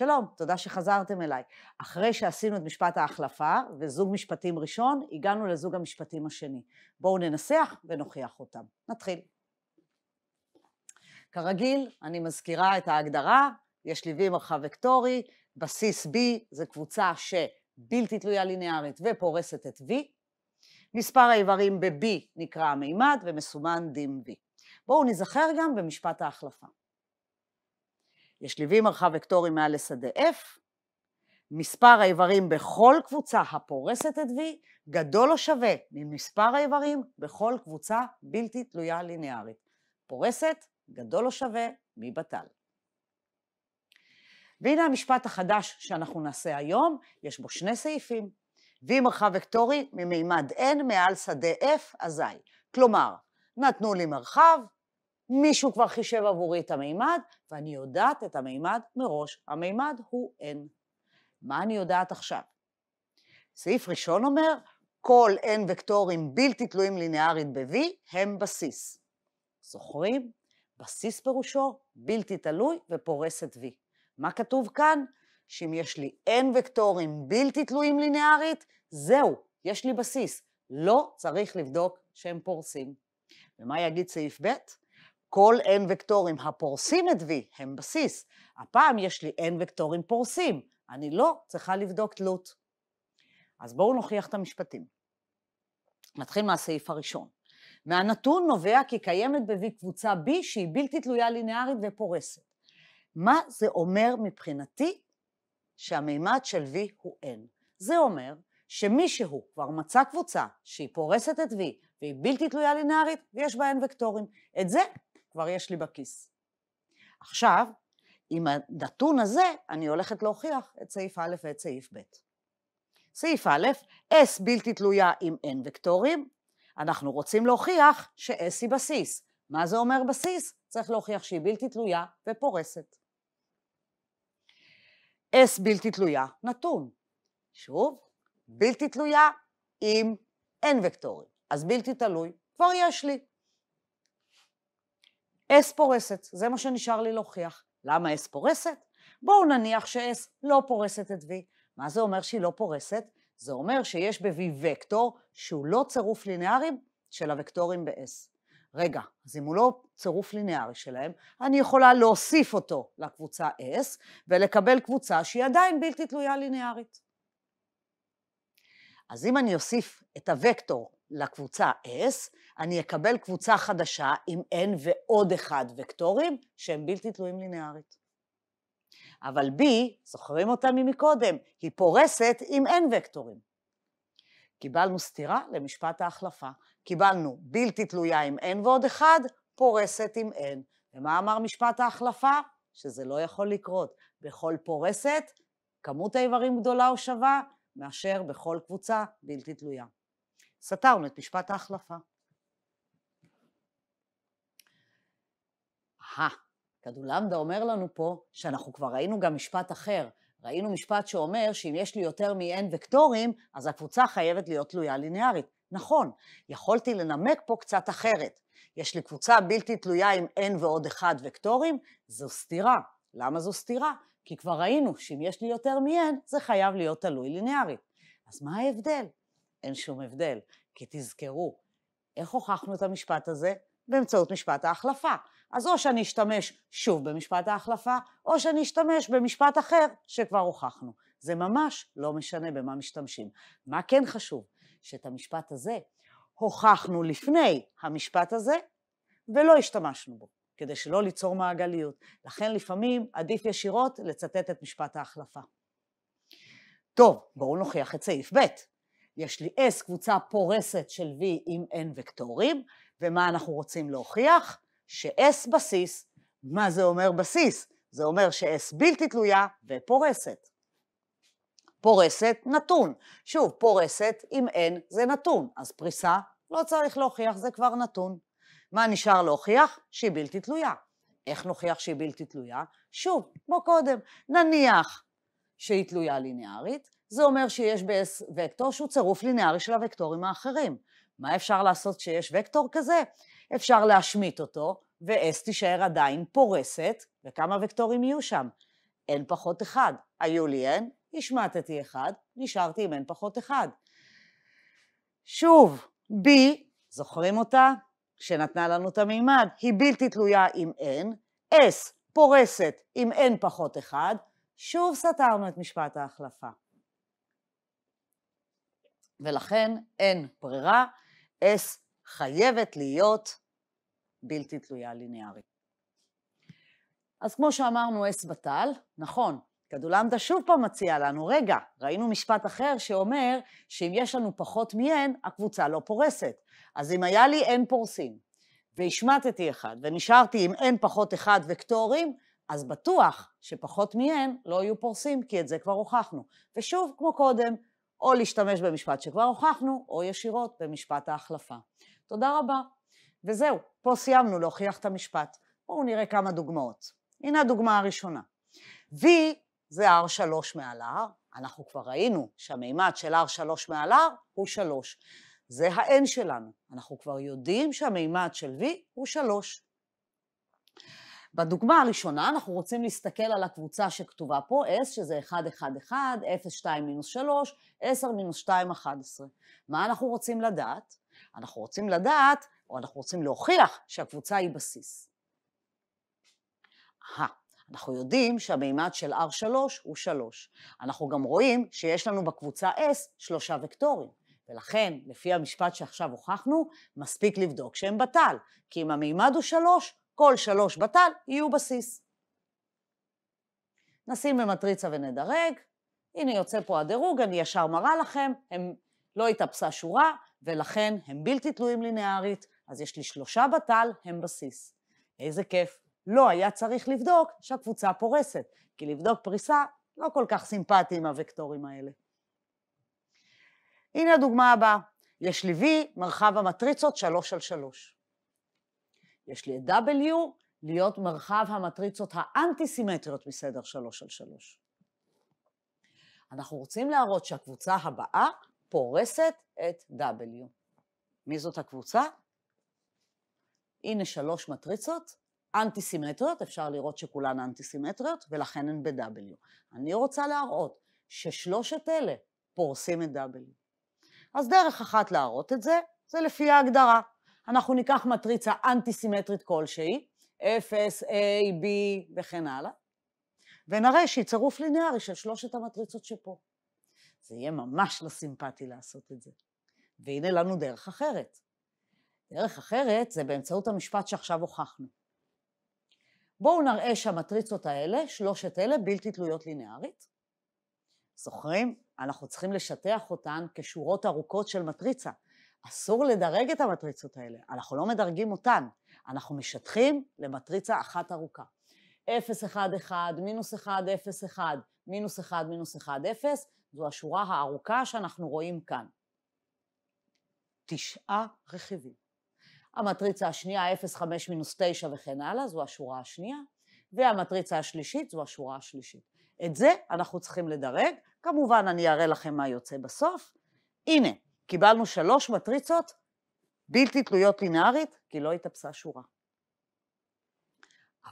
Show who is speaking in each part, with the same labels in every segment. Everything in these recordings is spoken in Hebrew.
Speaker 1: שלום, תודה שחזרתם אליי. אחרי שעשינו את משפט ההחלפה וזוג משפטים ראשון, הגענו לזוג המשפטים השני. בואו ננסח ונוכיח אותם. נתחיל. כרגיל, אני מזכירה את ההגדרה, יש לי V מרחב וקטורי, בסיס B זה קבוצה שבלתי תלויה ליניארית ופורסת את V. מספר האיברים ב-B נקרא המימד ומסומן דים V. בואו נזכר גם במשפט ההחלפה. יש לי V מרחב וקטורי מעל לשדה F, מספר האיברים בכל קבוצה הפורסת את V גדול או שווה ממספר האיברים בכל קבוצה בלתי תלויה ליניארית. פורסת, גדול או שווה, מבטל. והנה המשפט החדש שאנחנו נעשה היום, יש בו שני סעיפים. V מרחב וקטורי ממימד N מעל שדה F אזי. כלומר, נתנו לי מרחב, מישהו כבר חישב עבורי את המימד, ואני יודעת את המימד מראש. המימד הוא n. מה אני יודעת עכשיו? סעיף ראשון אומר, כל n וקטורים בלתי תלויים לינארית ב-v הם בסיס. זוכרים? בסיס פירושו בלתי תלוי ופורס את v. מה כתוב כאן? שאם יש לי n וקטורים בלתי תלויים לינארית, זהו, יש לי בסיס. לא צריך לבדוק שהם פורסים. ומה יגיד סעיף ב'? כל n וקטורים הפורסים את v הם בסיס. הפעם יש לי n וקטורים פורסים, אני לא צריכה לבדוק תלות. אז בואו נוכיח את המשפטים. נתחיל מהסעיף הראשון. מהנתון נובע כי קיימת ב-V קבוצה B שהיא בלתי תלויה לינארית ופורסת. מה זה אומר מבחינתי שהמימד של V הוא N? זה אומר שמישהו כבר מצא קבוצה שהיא פורסת את V והיא בלתי תלויה לינארית ויש בה N וקטורים. את זה כבר יש לי בכיס. עכשיו, עם הנתון הזה, אני הולכת להוכיח את סעיף א' ואת סעיף ב'. סעיף א', S בלתי תלויה עם n וקטורים, אנחנו רוצים להוכיח ש-S היא בסיס. מה זה אומר בסיס? צריך להוכיח שהיא בלתי תלויה ופורסת. S בלתי תלויה, נתון. שוב, בלתי תלויה עם n וקטורים. אז בלתי תלוי, כבר יש לי. אס פורסת, זה מה שנשאר לי להוכיח. למה אס פורסת? בואו נניח שאס לא פורסת את V. מה זה אומר שהיא לא פורסת? זה אומר שיש ב-V וקטור שהוא לא צירוף לינארי של הוקטורים ב-S. רגע, אז אם הוא לא צירוף לינארי שלהם, אני יכולה להוסיף אותו לקבוצה S ולקבל קבוצה שהיא עדיין בלתי תלויה לינארית. אז אם אני אוסיף את הוקטור לקבוצה S, אני אקבל קבוצה חדשה עם n ועוד אחד וקטורים שהם בלתי תלויים לינארית. אבל b, זוכרים אותה ממקודם, היא פורסת עם n וקטורים. קיבלנו סתירה למשפט ההחלפה. קיבלנו בלתי תלויה עם n ועוד אחד, פורסת עם n. ומה אמר משפט ההחלפה? שזה לא יכול לקרות. בכל פורסת, כמות האיברים גדולה או שווה מאשר בכל קבוצה בלתי תלויה. סתרנו את משפט ההחלפה. אהה, קדולמבה אומר לנו פה שאנחנו כבר ראינו גם משפט אחר. ראינו משפט שאומר שאם יש לי יותר מ-n וקטורים, אז הקבוצה חייבת להיות תלויה לינארית. נכון, יכולתי לנמק פה קצת אחרת. יש לי קבוצה בלתי תלויה עם n ועוד 1 וקטורים, זו סתירה. למה זו סתירה? כי כבר ראינו שאם יש לי יותר מ-n, זה חייב להיות תלוי לינארית. אז מה ההבדל? אין שום הבדל, כי תזכרו, איך הוכחנו את המשפט הזה? באמצעות משפט ההחלפה. אז או שאני אשתמש שוב במשפט ההחלפה, או שאני אשתמש במשפט אחר שכבר הוכחנו. זה ממש לא משנה במה משתמשים. מה כן חשוב? שאת המשפט הזה הוכחנו לפני המשפט הזה, ולא השתמשנו בו, כדי שלא ליצור מעגליות. לכן לפעמים עדיף ישירות לצטט את משפט ההחלפה. טוב, בואו נוכיח את סעיף ב'. יש לי S קבוצה פורסת של V עם N וקטורים, ומה אנחנו רוצים להוכיח? ש-S בסיס, מה זה אומר בסיס? זה אומר ש-S בלתי תלויה ופורסת. פורסת נתון. שוב, פורסת, אם אין, זה נתון. אז פריסה, לא צריך להוכיח, זה כבר נתון. מה נשאר להוכיח? שהיא בלתי תלויה. איך נוכיח שהיא בלתי תלויה? שוב, כמו קודם, נניח שהיא תלויה ליניארית, זה אומר שיש ב-S וקטור שהוא צירוף ליניארי של הוקטורים האחרים. מה אפשר לעשות כשיש וקטור כזה? אפשר להשמיט אותו, ו-S תישאר עדיין פורסת, וכמה וקטורים יהיו שם? n פחות 1. היו לי n, השמטתי 1, נשארתי עם n פחות 1. שוב, b, זוכרים אותה? שנתנה לנו את המימד, היא בלתי תלויה עם n, s פורסת עם n פחות 1, שוב סתרנו את משפט ההחלפה. ולכן אין ברירה, s חייבת להיות בלתי תלויה ליניארית. אז כמו שאמרנו, אס בטל, נכון, כדולמדה שוב פעם מציע לנו, רגע, ראינו משפט אחר שאומר שאם יש לנו פחות מ-n, הקבוצה לא פורסת. אז אם היה לי n פורסים, והשמטתי אחד, ונשארתי עם n פחות אחד וקטורים, אז בטוח שפחות מ-n לא יהיו פורסים, כי את זה כבר הוכחנו. ושוב, כמו קודם, או להשתמש במשפט שכבר הוכחנו, או ישירות במשפט ההחלפה. תודה רבה. וזהו, פה סיימנו להוכיח את המשפט. בואו נראה כמה דוגמאות. הנה הדוגמה הראשונה. V זה R3 מעל R, אנחנו כבר ראינו שהמימד של R3 מעל R הוא 3. זה ה-N שלנו, אנחנו כבר יודעים שהמימד של V הוא 3. בדוגמה הראשונה אנחנו רוצים להסתכל על הקבוצה שכתובה פה, S שזה 1, 1, 1, 0, 2, מינוס 3, 10, מינוס 2, 11. מה אנחנו רוצים לדעת? אנחנו רוצים לדעת או אנחנו רוצים להוכיח שהקבוצה היא בסיס. Aha, אנחנו יודעים שהמימד של R3 הוא 3. אנחנו גם רואים שיש לנו בקבוצה S שלושה וקטורים, ולכן, לפי המשפט שעכשיו הוכחנו, מספיק לבדוק שהם בט"ל, כי אם המימד הוא 3, כל 3 בט"ל יהיו בסיס. נשים במטריצה ונדרג, הנה יוצא פה הדירוג, אני ישר מראה לכם, הם לא התאפסה שורה, ולכן הם בלתי תלויים לינארית, אז יש לי שלושה בט"ל, הם בסיס. איזה כיף. לא היה צריך לבדוק שהקבוצה פורסת, כי לבדוק פריסה לא כל כך סימפטי עם הוקטורים האלה. הנה הדוגמה הבאה. יש לי V, מרחב המטריצות 3 על 3. יש לי את W, להיות מרחב המטריצות האנטי-סימטריות מסדר 3 על 3. אנחנו רוצים להראות שהקבוצה הבאה פורסת את W. מי זאת הקבוצה? הנה שלוש מטריצות אנטי-סימטריות, אפשר לראות שכולן אנטי-סימטריות, ולכן הן ב-W. אני רוצה להראות ששלושת אלה פורסים את W. אז דרך אחת להראות את זה, זה לפי ההגדרה. אנחנו ניקח מטריצה אנטי-סימטרית כלשהי, 0, A, B וכן הלאה, ונראה שהיא צירוף לינארי של שלושת המטריצות שפה. זה יהיה ממש לא סימפטי לעשות את זה. והנה לנו דרך אחרת. דרך אחרת זה באמצעות המשפט שעכשיו הוכחנו. בואו נראה שהמטריצות האלה, שלושת אלה, בלתי תלויות לינארית. זוכרים? אנחנו צריכים לשטח אותן כשורות ארוכות של מטריצה. אסור לדרג את המטריצות האלה, אנחנו לא מדרגים אותן, אנחנו משטחים למטריצה אחת ארוכה. 0, 1, 1, מינוס 1, 0, 1, מינוס 1, מינוס 1, 0, זו השורה הארוכה שאנחנו רואים כאן. תשעה רכיבים. המטריצה השנייה 0, 5 מינוס 9 וכן הלאה, זו השורה השנייה, והמטריצה השלישית זו השורה השלישית. את זה אנחנו צריכים לדרג, כמובן אני אראה לכם מה יוצא בסוף. הנה, קיבלנו שלוש מטריצות בלתי תלויות לינארית, כי לא התאפסה שורה.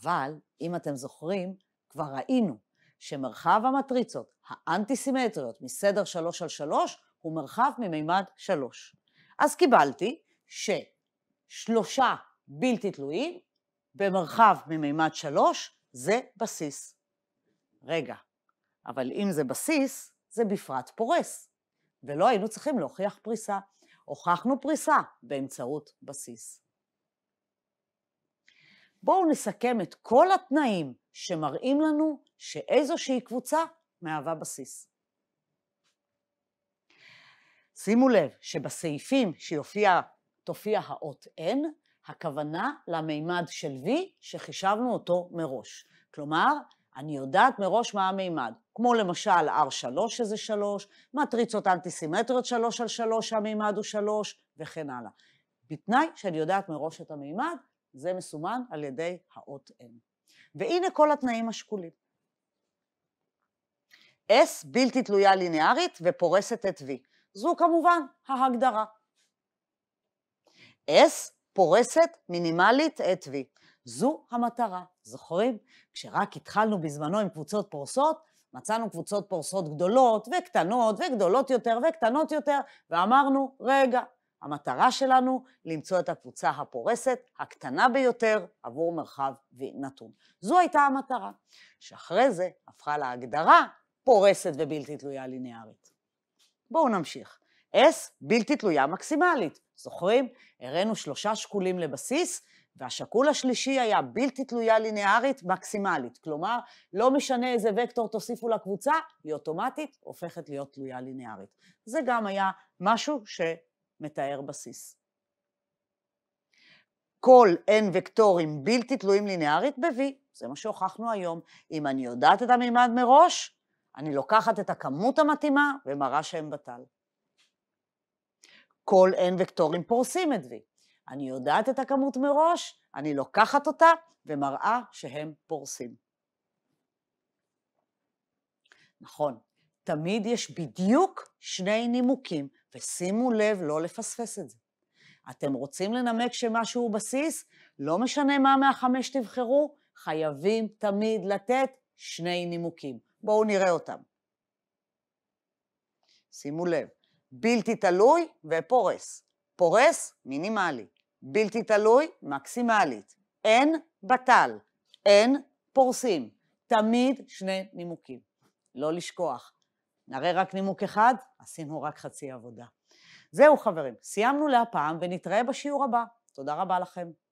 Speaker 1: אבל, אם אתם זוכרים, כבר ראינו שמרחב המטריצות האנטי-סימטריות מסדר 3 על 3 הוא מרחב ממימד 3. אז קיבלתי ש... שלושה בלתי תלויים במרחב ממימד שלוש, זה בסיס. רגע, אבל אם זה בסיס, זה בפרט פורס, ולא היינו צריכים להוכיח פריסה. הוכחנו פריסה באמצעות בסיס. בואו נסכם את כל התנאים שמראים לנו שאיזושהי קבוצה מהווה בסיס. שימו לב שבסעיפים שיופיע תופיע האות N, הכוונה למימד של V שחישבנו אותו מראש. כלומר, אני יודעת מראש מה המימד, כמו למשל R3 שזה 3, מטריצות אנטיסימטריות 3 על 3 שהמימד הוא 3 וכן הלאה. בתנאי שאני יודעת מראש את המימד, זה מסומן על ידי האות N. והנה כל התנאים השקולים. S בלתי תלויה ליניארית ופורסת את V. זו כמובן ההגדרה. S פורסת מינימלית את V. זו המטרה. זוכרים? כשרק התחלנו בזמנו עם קבוצות פורסות, מצאנו קבוצות פורסות גדולות וקטנות וגדולות יותר וקטנות יותר, ואמרנו, רגע, המטרה שלנו למצוא את הקבוצה הפורסת הקטנה ביותר עבור מרחב נתון. זו הייתה המטרה, שאחרי זה הפכה להגדרה פורסת ובלתי תלויה ליניארית. בואו נמשיך. S בלתי תלויה מקסימלית. זוכרים? הראינו שלושה שקולים לבסיס, והשקול השלישי היה בלתי תלויה לינארית מקסימלית. כלומר, לא משנה איזה וקטור תוסיפו לקבוצה, היא אוטומטית הופכת להיות תלויה לינארית. זה גם היה משהו שמתאר בסיס. כל n וקטורים בלתי תלויים לינארית ב-v, זה מה שהוכחנו היום. אם אני יודעת את המימד מראש, אני לוקחת את הכמות המתאימה ומראה שהם בטל. כל n וקטורים פורסים את v. אני יודעת את הכמות מראש, אני לוקחת אותה ומראה שהם פורסים. נכון, תמיד יש בדיוק שני נימוקים, ושימו לב לא לפספס את זה. אתם רוצים לנמק שמשהו הוא בסיס? לא משנה מה מהחמש תבחרו, חייבים תמיד לתת שני נימוקים. בואו נראה אותם. שימו לב, בלתי תלוי ופורס. פורס, מינימלי. בלתי תלוי, מקסימלית. אין בטל, אין פורסים. תמיד שני נימוקים. לא לשכוח. נראה רק נימוק אחד, עשינו רק חצי עבודה. זהו חברים, סיימנו להפעם ונתראה בשיעור הבא. תודה רבה לכם.